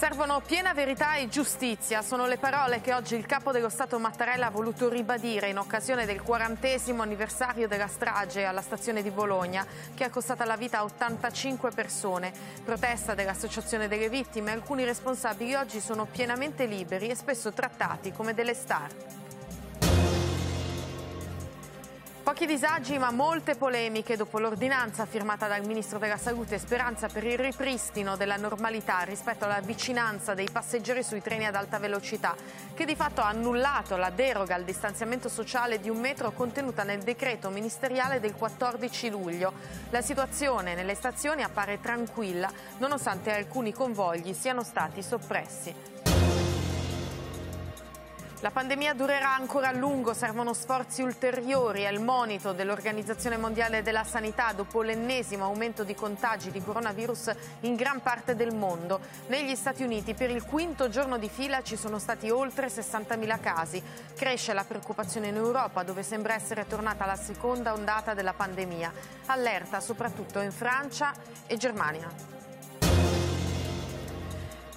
Servono piena verità e giustizia, sono le parole che oggi il capo dello Stato Mattarella ha voluto ribadire in occasione del quarantesimo anniversario della strage alla stazione di Bologna che ha costato la vita a 85 persone. Protesta dell'Associazione delle Vittime, alcuni responsabili oggi sono pienamente liberi e spesso trattati come delle star. Pochi disagi ma molte polemiche dopo l'ordinanza firmata dal Ministro della Salute Speranza per il ripristino della normalità rispetto alla vicinanza dei passeggeri sui treni ad alta velocità, che di fatto ha annullato la deroga al distanziamento sociale di un metro contenuta nel decreto ministeriale del 14 luglio. La situazione nelle stazioni appare tranquilla nonostante alcuni convogli siano stati soppressi. La pandemia durerà ancora a lungo, servono sforzi ulteriori. È il monito dell'Organizzazione Mondiale della Sanità dopo l'ennesimo aumento di contagi di coronavirus in gran parte del mondo. Negli Stati Uniti per il quinto giorno di fila ci sono stati oltre 60.000 casi. Cresce la preoccupazione in Europa dove sembra essere tornata la seconda ondata della pandemia. Allerta soprattutto in Francia e Germania.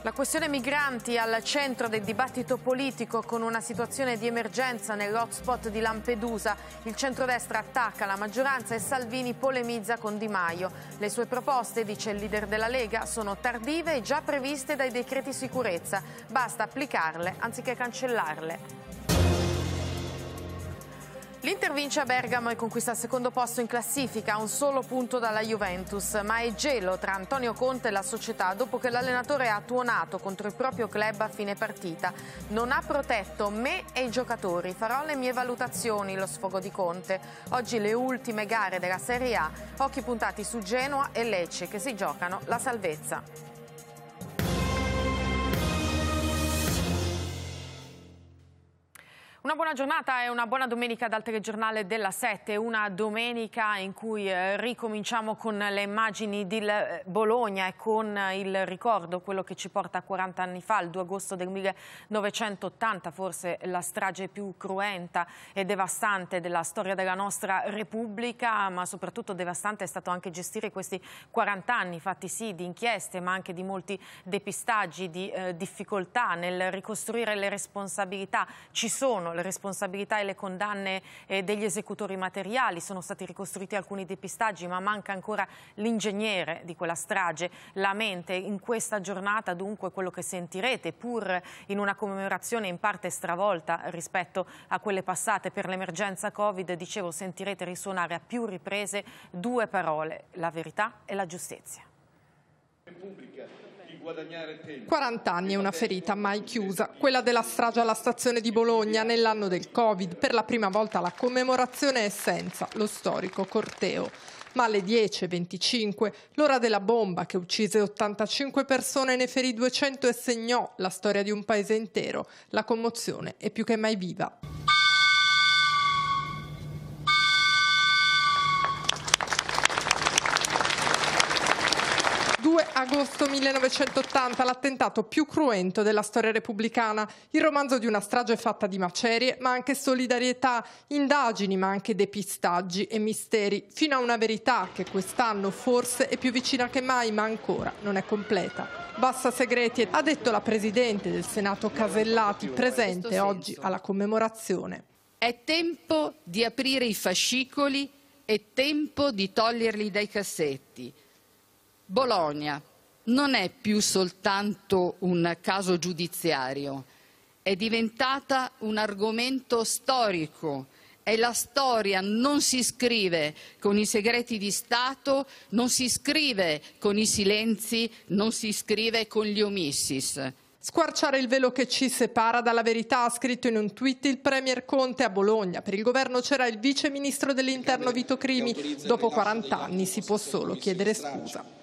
La questione migranti al centro del dibattito politico con una situazione di emergenza nell'hotspot di Lampedusa. Il centrodestra attacca la maggioranza e Salvini polemizza con Di Maio. Le sue proposte, dice il leader della Lega, sono tardive e già previste dai decreti sicurezza. Basta applicarle anziché cancellarle. L'Inter vince a Bergamo e conquista il secondo posto in classifica, a un solo punto dalla Juventus, ma è gelo tra Antonio Conte e la società dopo che l'allenatore ha tuonato contro il proprio club a fine partita. Non ha protetto me e i giocatori, farò le mie valutazioni, lo sfogo di Conte. Oggi le ultime gare della Serie A, occhi puntati su Genoa e Lecce che si giocano la salvezza. Una buona giornata e una buona domenica dal telegiornale della 7, una domenica in cui eh, ricominciamo con le immagini di eh, Bologna e con eh, il ricordo, quello che ci porta 40 anni fa, il 2 agosto del 1980, forse la strage più cruenta e devastante della storia della nostra Repubblica, ma soprattutto devastante è stato anche gestire questi 40 anni, fatti sì di inchieste, ma anche di molti depistaggi, di eh, difficoltà nel ricostruire le responsabilità. Ci sono le responsabilità e le condanne eh, degli esecutori materiali, sono stati ricostruiti alcuni depistaggi ma manca ancora l'ingegnere di quella strage, la mente. In questa giornata dunque quello che sentirete pur in una commemorazione in parte stravolta rispetto a quelle passate per l'emergenza Covid, dicevo sentirete risuonare a più riprese due parole, la verità e la giustizia. Repubblica. 40 anni è una ferita mai chiusa, quella della strage alla stazione di Bologna nell'anno del Covid, per la prima volta la commemorazione è senza lo storico corteo. Ma alle 10.25, l'ora della bomba che uccise 85 persone, ne ferì 200 e segnò la storia di un paese intero, la commozione è più che mai viva. agosto 1980 l'attentato più cruento della storia repubblicana, il romanzo di una strage fatta di macerie, ma anche solidarietà, indagini, ma anche depistaggi e misteri, fino a una verità che quest'anno forse è più vicina che mai, ma ancora non è completa. Bassa segreti, ha detto la Presidente del Senato Casellati, presente oggi alla commemorazione. È tempo di aprire i fascicoli, è tempo di toglierli dai cassetti. Bologna, non è più soltanto un caso giudiziario, è diventata un argomento storico e la storia non si scrive con i segreti di Stato, non si scrive con i silenzi, non si scrive con gli omissis. Squarciare il velo che ci separa dalla verità, ha scritto in un tweet il Premier Conte a Bologna. Per il governo c'era il vice ministro dell'interno Vito Crimi. Dopo 40 anni si può solo chiedere scusa.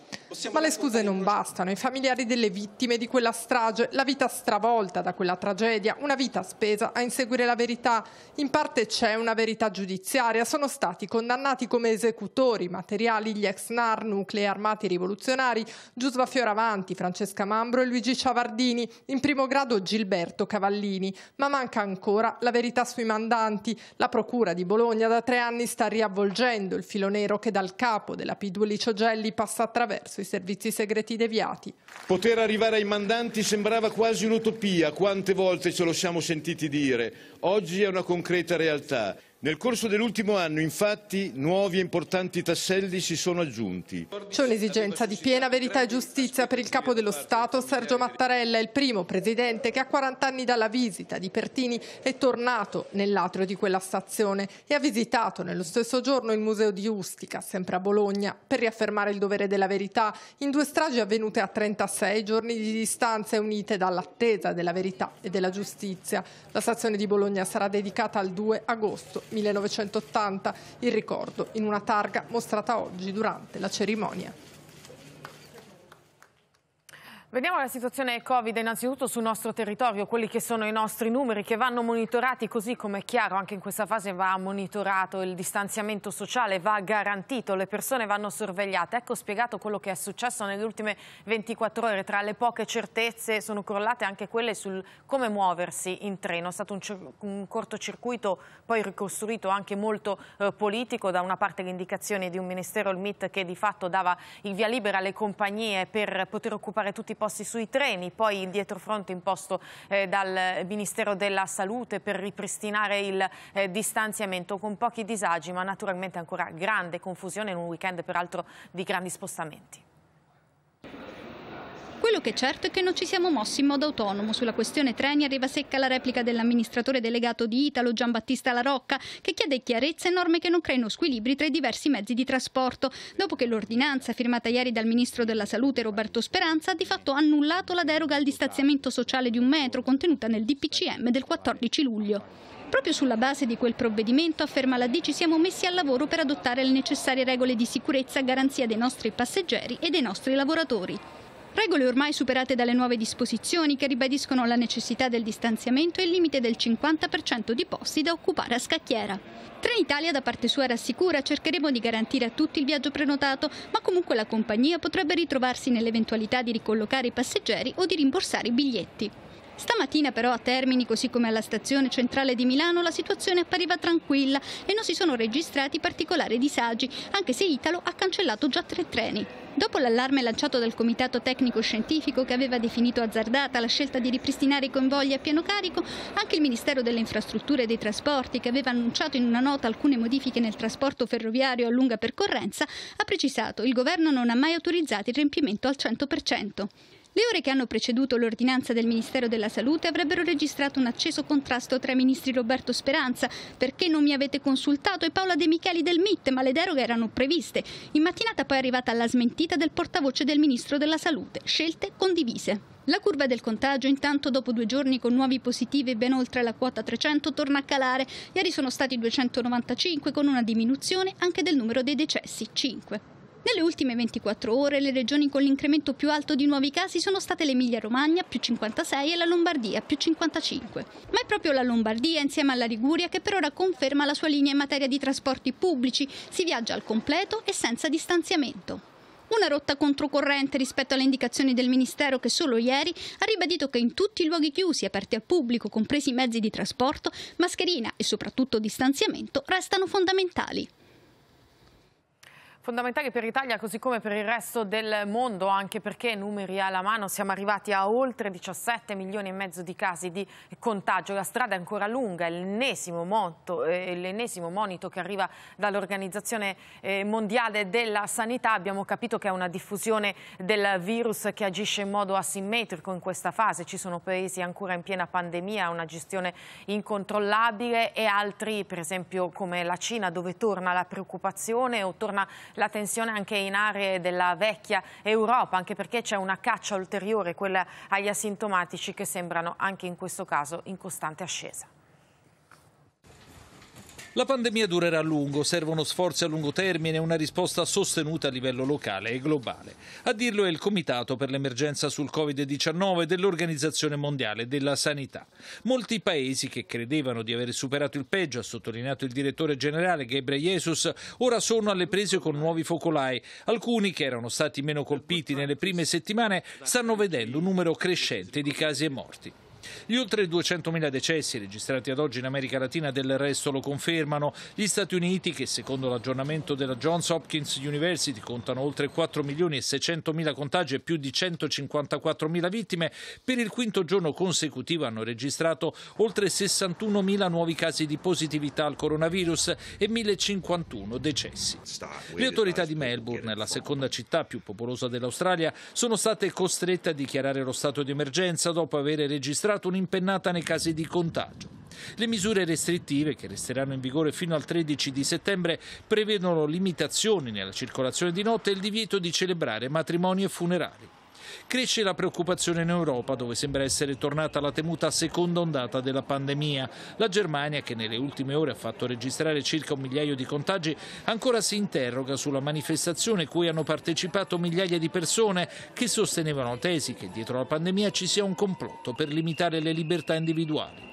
Ma le scuse non bastano. I familiari delle vittime di quella strage, la vita stravolta da quella tragedia, una vita spesa a inseguire la verità. In parte c'è una verità giudiziaria. Sono stati condannati come esecutori materiali gli ex NAR, nuclei armati rivoluzionari, Giusva Fioravanti, Francesca Mambro e Luigi Ciavardini, in primo grado Gilberto Cavallini. Ma manca ancora la verità sui mandanti. La Procura di Bologna da tre anni sta riavvolgendo il filo nero che dal capo della P2 Licio Gelli passa attraverso sui servizi segreti deviati. Poter arrivare ai mandanti sembrava quasi un'utopia, quante volte ce lo siamo sentiti dire. Oggi è una concreta realtà. Nel corso dell'ultimo anno, infatti, nuovi e importanti tasselli si sono aggiunti. C'è un'esigenza di piena verità e giustizia per il capo dello Stato, Sergio Mattarella, il primo presidente che a 40 anni dalla visita di Pertini è tornato nell'atrio di quella stazione e ha visitato nello stesso giorno il museo di Ustica, sempre a Bologna, per riaffermare il dovere della verità in due stragi avvenute a 36 giorni di distanza e unite dall'attesa della verità e della giustizia. La stazione di Bologna sarà dedicata al 2 agosto 1980, il ricordo in una targa mostrata oggi durante la cerimonia. Vediamo la situazione Covid innanzitutto sul nostro territorio, quelli che sono i nostri numeri che vanno monitorati così come è chiaro anche in questa fase va monitorato il distanziamento sociale, va garantito, le persone vanno sorvegliate. Ecco spiegato quello che è successo nelle ultime 24 ore, tra le poche certezze sono crollate anche quelle sul come muoversi in treno. È stato un, un cortocircuito poi ricostruito anche molto eh, politico, da una parte le indicazioni di un ministero, il MIT, che di fatto dava il via libera alle compagnie per poter occupare tutti i posti sui treni, poi il dietrofront imposto eh, dal Ministero della Salute per ripristinare il eh, distanziamento con pochi disagi, ma naturalmente ancora grande confusione in un weekend peraltro di grandi spostamenti. Quello che è certo è che non ci siamo mossi in modo autonomo. Sulla questione treni arriva secca la replica dell'amministratore delegato di Italo Giambattista Larocca che chiede chiarezza e norme che non creino squilibri tra i diversi mezzi di trasporto, dopo che l'ordinanza firmata ieri dal ministro della Salute Roberto Speranza ha di fatto annullato la deroga al distanziamento sociale di un metro contenuta nel DPCM del 14 luglio. Proprio sulla base di quel provvedimento, afferma la D, ci siamo messi al lavoro per adottare le necessarie regole di sicurezza a garanzia dei nostri passeggeri e dei nostri lavoratori. Regole ormai superate dalle nuove disposizioni che ribadiscono la necessità del distanziamento e il limite del 50% di posti da occupare a scacchiera. Trenitalia da parte sua rassicura cercheremo di garantire a tutti il viaggio prenotato, ma comunque la compagnia potrebbe ritrovarsi nell'eventualità di ricollocare i passeggeri o di rimborsare i biglietti. Stamattina però a Termini, così come alla stazione centrale di Milano, la situazione appariva tranquilla e non si sono registrati particolari disagi, anche se Italo ha cancellato già tre treni. Dopo l'allarme lanciato dal Comitato Tecnico Scientifico che aveva definito azzardata la scelta di ripristinare i convogli a pieno carico, anche il Ministero delle Infrastrutture e dei Trasporti, che aveva annunciato in una nota alcune modifiche nel trasporto ferroviario a lunga percorrenza, ha precisato che il governo non ha mai autorizzato il riempimento al 100%. Le ore che hanno preceduto l'ordinanza del Ministero della Salute avrebbero registrato un acceso contrasto tra i ministri Roberto Speranza, perché non mi avete consultato, e Paola De Micheli del MIT, ma le deroghe erano previste. In mattinata poi è arrivata la smentita del portavoce del Ministro della Salute, scelte condivise. La curva del contagio intanto dopo due giorni con nuovi positivi ben oltre la quota 300 torna a calare. Ieri sono stati 295 con una diminuzione anche del numero dei decessi, 5. Nelle ultime 24 ore le regioni con l'incremento più alto di nuovi casi sono state l'Emilia-Romagna più 56 e la Lombardia più 55. Ma è proprio la Lombardia insieme alla Liguria che per ora conferma la sua linea in materia di trasporti pubblici, si viaggia al completo e senza distanziamento. Una rotta controcorrente rispetto alle indicazioni del Ministero che solo ieri ha ribadito che in tutti i luoghi chiusi, aperti al pubblico, compresi i mezzi di trasporto, mascherina e soprattutto distanziamento restano fondamentali fondamentali per l'Italia così come per il resto del mondo, anche perché numeri alla mano siamo arrivati a oltre 17 milioni e mezzo di casi di contagio. La strada è ancora lunga, è l'ennesimo monito che arriva dall'Organizzazione eh, Mondiale della Sanità. Abbiamo capito che è una diffusione del virus che agisce in modo asimmetrico in questa fase. Ci sono paesi ancora in piena pandemia, una gestione incontrollabile e altri, per esempio come la Cina, dove torna la preoccupazione o torna la tensione anche in aree della vecchia Europa, anche perché c'è una caccia ulteriore, quella agli asintomatici, che sembrano anche in questo caso in costante ascesa. La pandemia durerà a lungo, servono sforzi a lungo termine e una risposta sostenuta a livello locale e globale. A dirlo è il Comitato per l'emergenza sul Covid-19 dell'Organizzazione Mondiale della Sanità. Molti paesi che credevano di aver superato il peggio, ha sottolineato il direttore generale Gebre Jesus, ora sono alle prese con nuovi focolai. Alcuni che erano stati meno colpiti nelle prime settimane stanno vedendo un numero crescente di casi e morti. Gli oltre 200.000 decessi registrati ad oggi in America Latina del resto lo confermano. Gli Stati Uniti, che secondo l'aggiornamento della Johns Hopkins University contano oltre 4.600.000 contagi e più di 154.000 vittime, per il quinto giorno consecutivo hanno registrato oltre 61.000 nuovi casi di positività al coronavirus e 1.051 decessi. Le autorità di Melbourne, la seconda città più popolosa dell'Australia, sono state costrette a dichiarare lo stato di emergenza dopo aver registrato registrato un'impennata nei casi di contagio. Le misure restrittive, che resteranno in vigore fino al 13 di settembre, prevedono limitazioni nella circolazione di notte e il divieto di celebrare matrimoni e funerali. Cresce la preoccupazione in Europa, dove sembra essere tornata la temuta seconda ondata della pandemia. La Germania, che nelle ultime ore ha fatto registrare circa un migliaio di contagi, ancora si interroga sulla manifestazione cui hanno partecipato migliaia di persone che sostenevano tesi che dietro la pandemia ci sia un complotto per limitare le libertà individuali.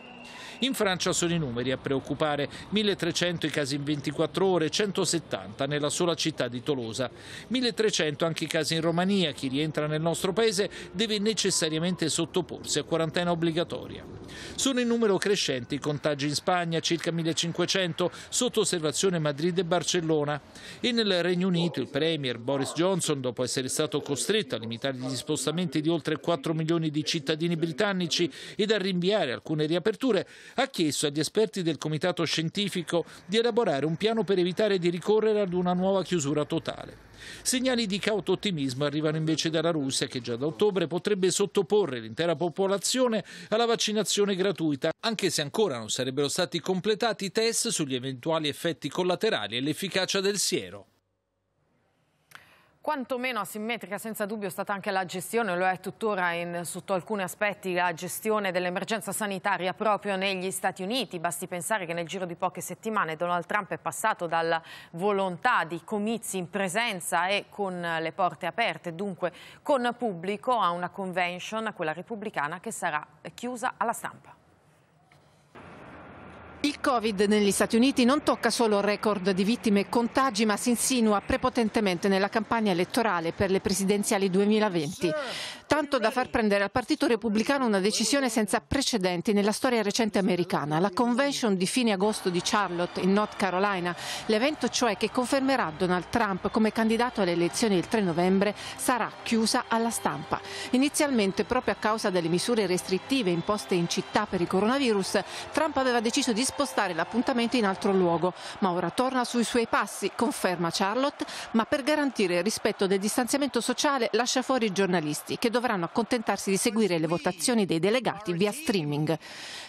In Francia sono i numeri a preoccupare, 1300 i casi in 24 ore, 170 nella sola città di Tolosa. 1300 anche i casi in Romania, chi rientra nel nostro paese deve necessariamente sottoporsi a quarantena obbligatoria. Sono in numero crescente i contagi in Spagna, circa 1500, sotto osservazione Madrid e Barcellona. E nel Regno Unito il Premier Boris Johnson, dopo essere stato costretto a limitare gli spostamenti di oltre 4 milioni di cittadini britannici ed a rinviare alcune riaperture, ha chiesto agli esperti del comitato scientifico di elaborare un piano per evitare di ricorrere ad una nuova chiusura totale. Segnali di cauto ottimismo arrivano invece dalla Russia che già da ottobre potrebbe sottoporre l'intera popolazione alla vaccinazione gratuita, anche se ancora non sarebbero stati completati i test sugli eventuali effetti collaterali e l'efficacia del siero. Quantomeno asimmetrica senza dubbio è stata anche la gestione, lo è tuttora in, sotto alcuni aspetti la gestione dell'emergenza sanitaria proprio negli Stati Uniti. Basti pensare che nel giro di poche settimane Donald Trump è passato dalla volontà di comizi in presenza e con le porte aperte, dunque con pubblico, a una convention, quella repubblicana, che sarà chiusa alla stampa. Il Covid negli Stati Uniti non tocca solo record di vittime e contagi, ma si insinua prepotentemente nella campagna elettorale per le presidenziali 2020 tanto da far prendere al Partito Repubblicano una decisione senza precedenti nella storia recente americana, la convention di fine agosto di Charlotte in North Carolina, l'evento cioè che confermerà Donald Trump come candidato alle elezioni il 3 novembre, sarà chiusa alla stampa. Inizialmente, proprio a causa delle misure restrittive imposte in città per il coronavirus, Trump aveva deciso di spostare l'appuntamento in altro luogo, ma ora torna sui suoi passi, conferma Charlotte, ma per garantire il rispetto del distanziamento sociale lascia fuori i giornalisti, che dovranno accontentarsi di seguire le votazioni dei delegati via streaming.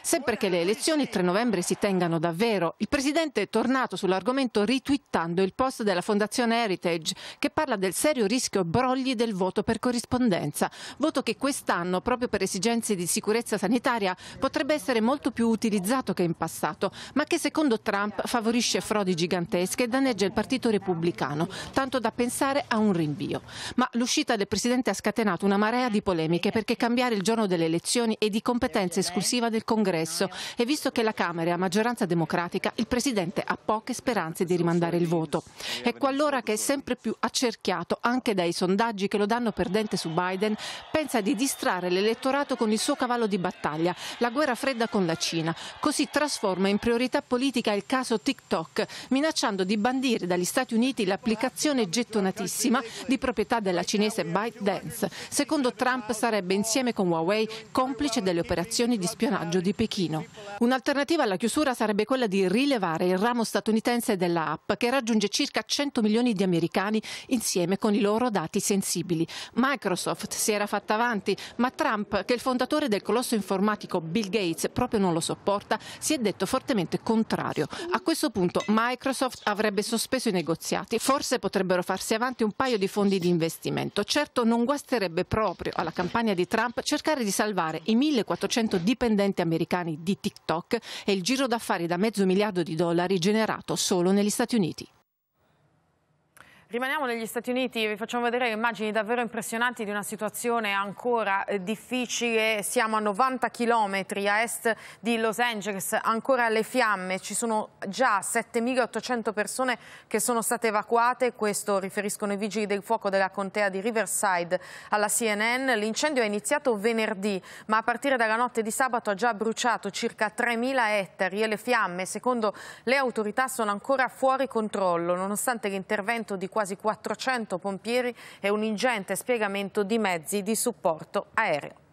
Sempre che le elezioni il 3 novembre si tengano davvero, il Presidente è tornato sull'argomento ritwittando il post della Fondazione Heritage che parla del serio rischio brogli del voto per corrispondenza, voto che quest'anno, proprio per esigenze di sicurezza sanitaria, potrebbe essere molto più utilizzato che in passato, ma che secondo Trump favorisce frodi gigantesche e danneggia il Partito Repubblicano, tanto da pensare a un rinvio. Ma l'uscita del Presidente ha scatenato una marea marea di polemiche perché cambiare il giorno delle elezioni è di competenza esclusiva del Congresso e visto che la Camera è a maggioranza democratica, il Presidente ha poche speranze di rimandare il voto. Ecco allora che è sempre più accerchiato anche dai sondaggi che lo danno perdente su Biden, pensa di distrarre l'elettorato con il suo cavallo di battaglia, la guerra fredda con la Cina. Così trasforma in priorità politica il caso TikTok, minacciando di bandire dagli Stati Uniti l'applicazione gettonatissima di proprietà della cinese ByteDance. Secondo secondo Trump sarebbe insieme con Huawei complice delle operazioni di spionaggio di Pechino. Un'alternativa alla chiusura sarebbe quella di rilevare il ramo statunitense della app che raggiunge circa 100 milioni di americani insieme con i loro dati sensibili. Microsoft si era fatta avanti, ma Trump, che è il fondatore del colosso informatico Bill Gates proprio non lo sopporta, si è detto fortemente contrario. A questo punto Microsoft avrebbe sospeso i negoziati, forse potrebbero farsi avanti un paio di fondi di investimento. Certo non guasterebbe proprio proprio alla campagna di Trump cercare di salvare i 1400 dipendenti americani di TikTok e il giro d'affari da mezzo miliardo di dollari generato solo negli Stati Uniti. Rimaniamo negli Stati Uniti, vi facciamo vedere immagini davvero impressionanti di una situazione ancora eh, difficile. Siamo a 90 chilometri a est di Los Angeles, ancora alle fiamme. Ci sono già 7.800 persone che sono state evacuate, questo riferiscono i vigili del fuoco della contea di Riverside alla CNN. L'incendio è iniziato venerdì, ma a partire dalla notte di sabato ha già bruciato circa 3.000 ettari e le fiamme, secondo le autorità, sono ancora fuori controllo, nonostante l'intervento di quasi 400 pompieri e un ingente spiegamento di mezzi di supporto aereo.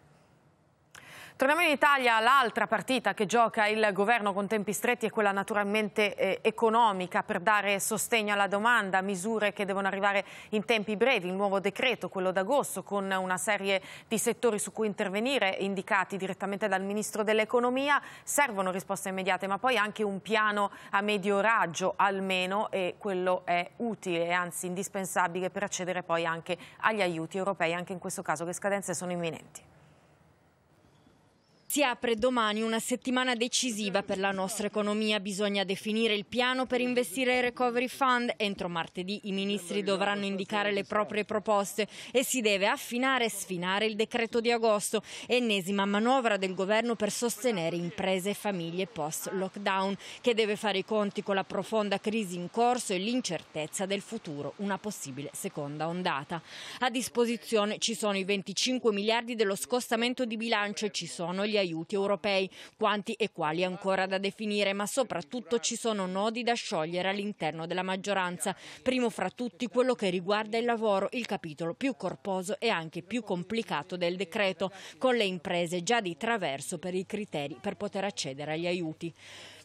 Torniamo in Italia, l'altra partita che gioca il governo con tempi stretti è quella naturalmente eh, economica per dare sostegno alla domanda, misure che devono arrivare in tempi brevi, il nuovo decreto, quello d'agosto, con una serie di settori su cui intervenire indicati direttamente dal Ministro dell'Economia, servono risposte immediate ma poi anche un piano a medio raggio almeno e quello è utile, anzi indispensabile per accedere poi anche agli aiuti europei, anche in questo caso le scadenze sono imminenti. Si apre domani una settimana decisiva per la nostra economia. Bisogna definire il piano per investire il Recovery Fund. Entro martedì i ministri dovranno indicare le proprie proposte e si deve affinare e sfinare il decreto di agosto, ennesima manovra del governo per sostenere imprese e famiglie post-lockdown, che deve fare i conti con la profonda crisi in corso e l'incertezza del futuro, una possibile seconda ondata. A disposizione ci sono i 25 miliardi dello scostamento di bilancio e ci sono gli gli aiuti europei, quanti e quali ancora da definire, ma soprattutto ci sono nodi da sciogliere all'interno della maggioranza, primo fra tutti quello che riguarda il lavoro, il capitolo più corposo e anche più complicato del decreto, con le imprese già di traverso per i criteri per poter accedere agli aiuti.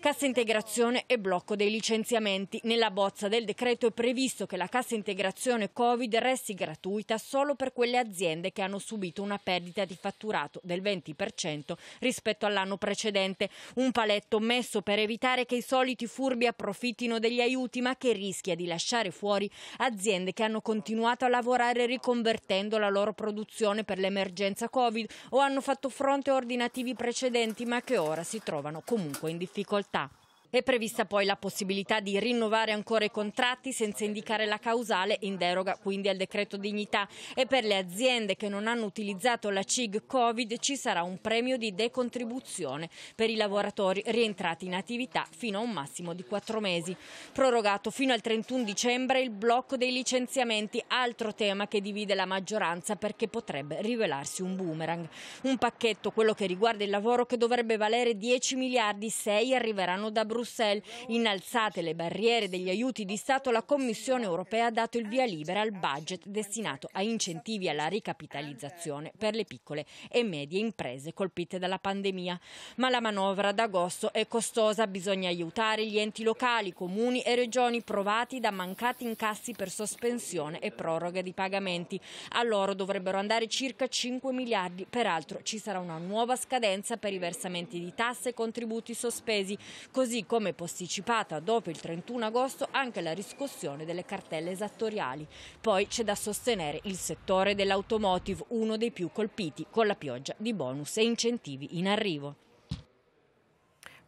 Cassa integrazione e blocco dei licenziamenti. Nella bozza del decreto è previsto che la cassa integrazione Covid resti gratuita solo per quelle aziende che hanno subito una perdita di fatturato del 20% rispetto all'anno precedente. Un paletto messo per evitare che i soliti furbi approfittino degli aiuti, ma che rischia di lasciare fuori aziende che hanno continuato a lavorare riconvertendo la loro produzione per l'emergenza Covid o hanno fatto fronte a ordinativi precedenti, ma che ora si trovano comunque in difficoltà. 있다. È prevista poi la possibilità di rinnovare ancora i contratti senza indicare la causale in deroga quindi al decreto dignità e per le aziende che non hanno utilizzato la CIG Covid ci sarà un premio di decontribuzione per i lavoratori rientrati in attività fino a un massimo di quattro mesi. Prorogato fino al 31 dicembre il blocco dei licenziamenti, altro tema che divide la maggioranza perché potrebbe rivelarsi un boomerang. Un pacchetto, quello che riguarda il lavoro, che dovrebbe valere 10 miliardi, 6 arriveranno da Bruxelles Bruxelles, innalzate le barriere degli aiuti di Stato, la Commissione europea ha dato il via libera al budget destinato a incentivi alla ricapitalizzazione per le piccole e medie imprese colpite dalla pandemia. Ma la manovra d'agosto è costosa, bisogna aiutare gli enti locali, comuni e regioni provati da mancati incassi per sospensione e proroga di pagamenti. A loro dovrebbero andare circa 5 miliardi, peraltro ci sarà una nuova scadenza per i versamenti di tasse e contributi sospesi, così come posticipata dopo il 31 agosto anche la riscossione delle cartelle esattoriali. Poi c'è da sostenere il settore dell'automotive, uno dei più colpiti con la pioggia di bonus e incentivi in arrivo.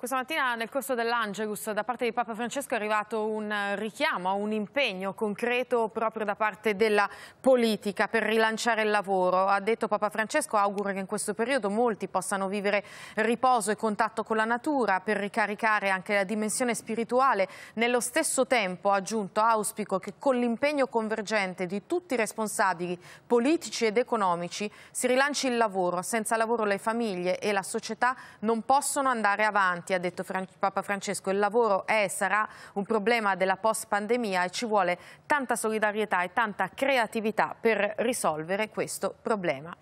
Questa mattina nel corso dell'Angelus da parte di Papa Francesco è arrivato un richiamo a un impegno concreto proprio da parte della politica per rilanciare il lavoro. Ha detto Papa Francesco auguro che in questo periodo molti possano vivere riposo e contatto con la natura per ricaricare anche la dimensione spirituale. Nello stesso tempo ha aggiunto auspico che con l'impegno convergente di tutti i responsabili politici ed economici si rilanci il lavoro. Senza lavoro le famiglie e la società non possono andare avanti ha detto Fran Papa Francesco, il lavoro è e sarà un problema della post-pandemia e ci vuole tanta solidarietà e tanta creatività per risolvere questo problema.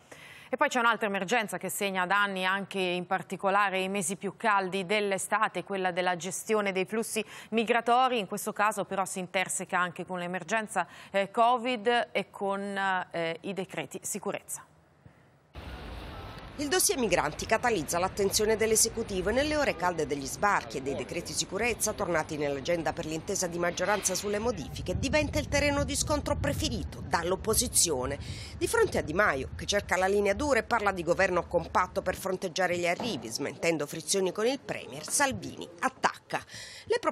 E poi c'è un'altra emergenza che segna da anni anche in particolare i mesi più caldi dell'estate, quella della gestione dei flussi migratori, in questo caso però si interseca anche con l'emergenza eh, Covid e con eh, i decreti sicurezza. Il dossier migranti catalizza l'attenzione dell'esecutivo e nelle ore calde degli sbarchi e dei decreti sicurezza tornati nell'agenda per l'intesa di maggioranza sulle modifiche diventa il terreno di scontro preferito dall'opposizione. Di fronte a Di Maio, che cerca la linea dura e parla di governo compatto per fronteggiare gli arrivi, smentendo frizioni con il Premier, Salvini attacca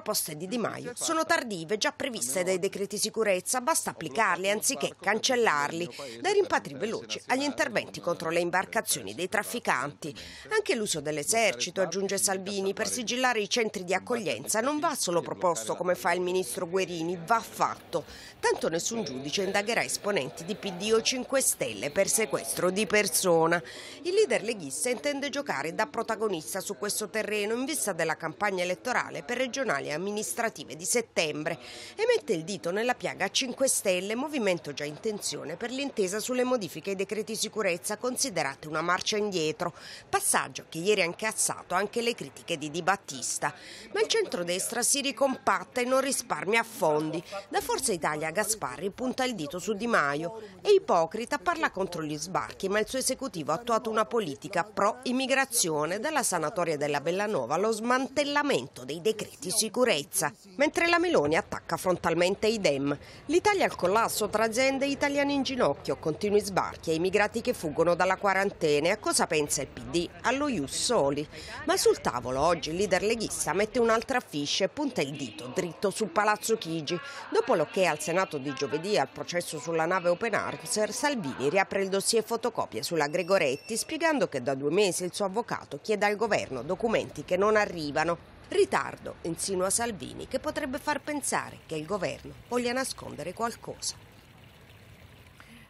proposte di Di Maio sono tardive, già previste dai decreti sicurezza, basta applicarli anziché cancellarli, dai rimpatri veloci agli interventi contro le imbarcazioni dei trafficanti. Anche l'uso dell'esercito, aggiunge Salvini, per sigillare i centri di accoglienza non va solo proposto come fa il ministro Guerini, va fatto. Tanto nessun giudice indagherà esponenti di PD o 5 Stelle per sequestro di persona. Il leader leghista intende giocare da protagonista su questo terreno in vista della campagna elettorale per regionali elezioni amministrative di settembre e mette il dito nella piaga 5 Stelle, movimento già in tensione per l'intesa sulle modifiche ai decreti sicurezza considerate una marcia indietro, passaggio che ieri ha incassato anche le critiche di Di Battista. Ma il centrodestra si ricompatta e non risparmia fondi. Da Forza Italia Gasparri punta il dito su Di Maio. È ipocrita, parla contro gli sbarchi, ma il suo esecutivo ha attuato una politica pro-immigrazione dalla sanatoria della Bellanova allo smantellamento dei decreti sicurezza sicurezza, mentre la Meloni attacca frontalmente i DEM. L'Italia al collasso tra aziende italiane in ginocchio, continui sbarchi e immigrati che fuggono dalla quarantena. A cosa pensa il PD? Allo Ius Soli. Ma sul tavolo oggi il leader leghista mette un'altra affiche e punta il dito dritto sul Palazzo Chigi. Dopo lo al Senato di giovedì al processo sulla nave Open Arms, Salvini riapre il dossier fotocopie sulla Gregoretti spiegando che da due mesi il suo avvocato chiede al governo documenti che non arrivano. Ritardo, insinua Salvini, che potrebbe far pensare che il governo voglia nascondere qualcosa.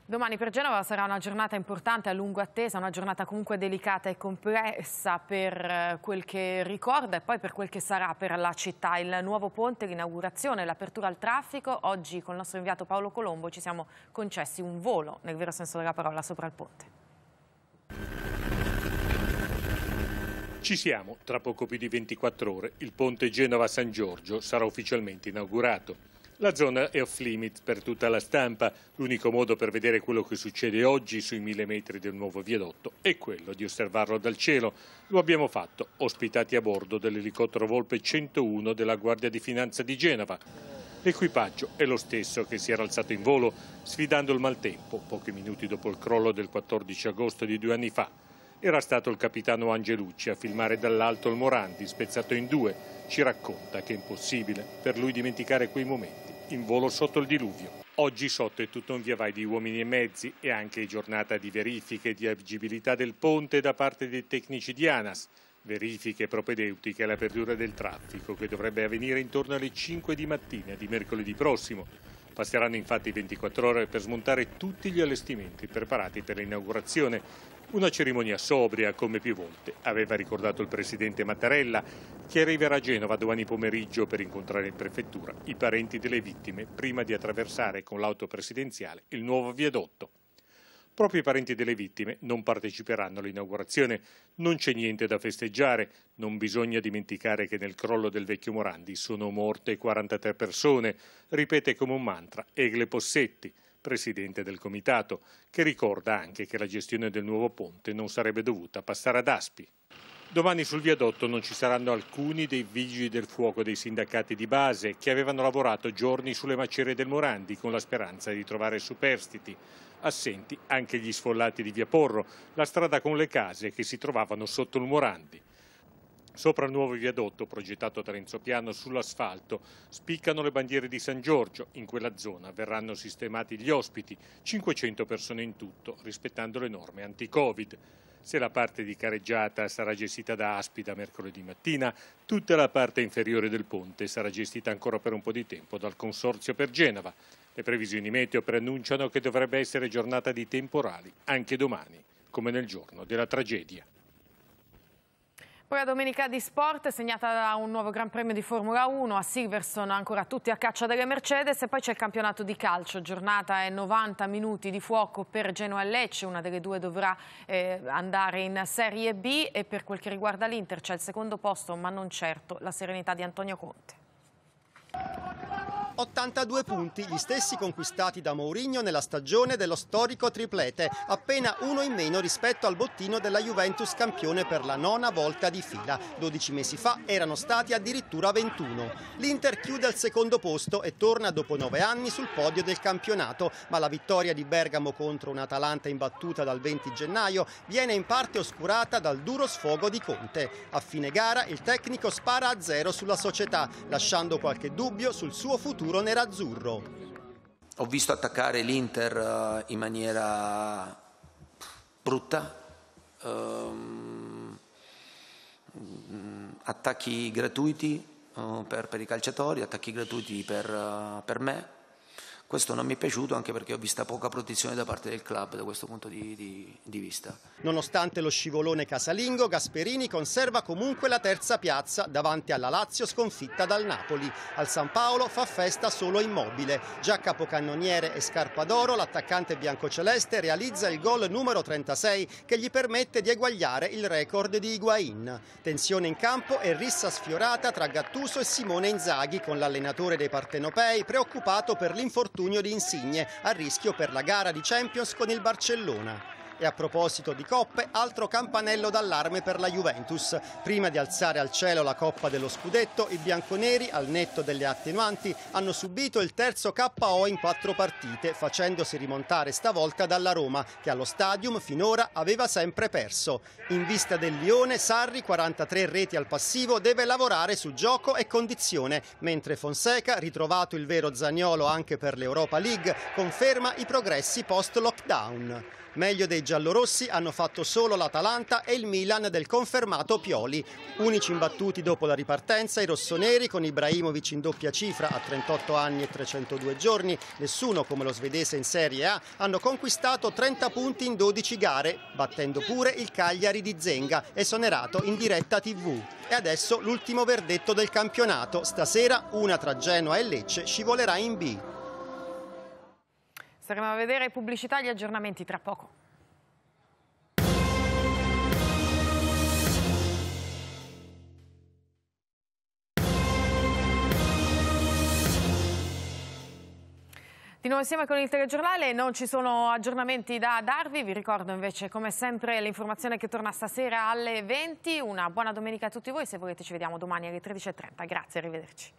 Domani per Genova sarà una giornata importante, a lungo attesa, una giornata comunque delicata e complessa per eh, quel che ricorda e poi per quel che sarà per la città. Il nuovo ponte, l'inaugurazione, l'apertura al traffico. Oggi con il nostro inviato Paolo Colombo ci siamo concessi un volo, nel vero senso della parola, sopra il ponte. Ci siamo, tra poco più di 24 ore il ponte Genova-San Giorgio sarà ufficialmente inaugurato. La zona è off limit per tutta la stampa, l'unico modo per vedere quello che succede oggi sui mille metri del nuovo viadotto è quello di osservarlo dal cielo. Lo abbiamo fatto ospitati a bordo dell'elicottero Volpe 101 della Guardia di Finanza di Genova. L'equipaggio è lo stesso che si era alzato in volo sfidando il maltempo pochi minuti dopo il crollo del 14 agosto di due anni fa. Era stato il capitano Angelucci a filmare dall'alto il Morandi, spezzato in due. Ci racconta che è impossibile per lui dimenticare quei momenti, in volo sotto il diluvio. Oggi sotto è tutto un via vai di uomini e mezzi e anche giornata di verifiche di agibilità del ponte da parte dei tecnici di ANAS verifiche propedeutiche all'apertura del traffico che dovrebbe avvenire intorno alle 5 di mattina di mercoledì prossimo. Passeranno infatti 24 ore per smontare tutti gli allestimenti preparati per l'inaugurazione una cerimonia sobria, come più volte aveva ricordato il presidente Mattarella, che arriverà a Genova domani pomeriggio per incontrare in prefettura i parenti delle vittime prima di attraversare con l'auto presidenziale il nuovo viadotto. Proprio i parenti delle vittime non parteciperanno all'inaugurazione. Non c'è niente da festeggiare. Non bisogna dimenticare che nel crollo del vecchio Morandi sono morte 43 persone, ripete come un mantra Egle Possetti presidente del comitato, che ricorda anche che la gestione del nuovo ponte non sarebbe dovuta passare ad Aspi. Domani sul viadotto non ci saranno alcuni dei vigili del fuoco dei sindacati di base che avevano lavorato giorni sulle macerie del Morandi con la speranza di trovare superstiti. Assenti anche gli sfollati di Via Porro, la strada con le case che si trovavano sotto il Morandi. Sopra il nuovo viadotto progettato da Renzo Piano sull'asfalto spiccano le bandiere di San Giorgio. In quella zona verranno sistemati gli ospiti, 500 persone in tutto, rispettando le norme anti-Covid. Se la parte di careggiata sarà gestita da Aspida mercoledì mattina, tutta la parte inferiore del ponte sarà gestita ancora per un po' di tempo dal Consorzio per Genova. Le previsioni meteo preannunciano che dovrebbe essere giornata di temporali anche domani, come nel giorno della tragedia. Poi Ora domenica di sport, segnata da un nuovo Gran Premio di Formula 1 a Silverstone, ancora tutti a caccia delle Mercedes e poi c'è il campionato di calcio, giornata e 90 minuti di fuoco per Genoa e Lecce, una delle due dovrà eh, andare in Serie B e per quel che riguarda l'Inter c'è il secondo posto ma non certo la serenità di Antonio Conte. 82 punti, gli stessi conquistati da Mourinho nella stagione dello storico triplete, appena uno in meno rispetto al bottino della Juventus campione per la nona volta di fila. 12 mesi fa erano stati addirittura 21. L'Inter chiude al secondo posto e torna dopo 9 anni sul podio del campionato, ma la vittoria di Bergamo contro un'Atalanta imbattuta dal 20 gennaio viene in parte oscurata dal duro sfogo di Conte. A fine gara il tecnico spara a zero sulla società, lasciando qualche dubbio sul suo futuro futuro nerazzurro. Ho visto attaccare l'Inter eh, in maniera brutta, ehm, attacchi gratuiti eh, per, per i calciatori, attacchi gratuiti per, eh, per me, questo non mi è piaciuto anche perché ho vista poca protezione da parte del club da questo punto di, di, di vista. Nonostante lo scivolone casalingo, Gasperini conserva comunque la terza piazza davanti alla Lazio sconfitta dal Napoli. Al San Paolo fa festa solo immobile. Già capocannoniere e scarpa d'oro, l'attaccante biancoceleste realizza il gol numero 36 che gli permette di eguagliare il record di Higuain. Tensione in campo e rissa sfiorata tra Gattuso e Simone Inzaghi con l'allenatore dei partenopei preoccupato per l'infortunio infortunio di Insigne a rischio per la gara di Champions con il Barcellona. E a proposito di coppe, altro campanello d'allarme per la Juventus. Prima di alzare al cielo la coppa dello scudetto, i bianconeri, al netto delle attenuanti, hanno subito il terzo KO in quattro partite, facendosi rimontare stavolta dalla Roma, che allo stadium finora aveva sempre perso. In vista del Lione, Sarri, 43 reti al passivo, deve lavorare su gioco e condizione, mentre Fonseca, ritrovato il vero Zagnolo anche per l'Europa League, conferma i progressi post-lockdown. Meglio dei giallorossi hanno fatto solo l'Atalanta e il Milan del confermato Pioli. Unici imbattuti dopo la ripartenza i rossoneri con Ibrahimovic in doppia cifra a 38 anni e 302 giorni. Nessuno come lo svedese in Serie A hanno conquistato 30 punti in 12 gare, battendo pure il Cagliari di Zenga, esonerato in diretta TV. E adesso l'ultimo verdetto del campionato. Stasera una tra Genoa e Lecce scivolerà in B. Staremo a vedere pubblicità e gli aggiornamenti tra poco. Di nuovo insieme con il telegiornale, non ci sono aggiornamenti da darvi, vi ricordo invece come sempre l'informazione che torna stasera alle 20, una buona domenica a tutti voi, se volete ci vediamo domani alle 13.30, grazie, arrivederci.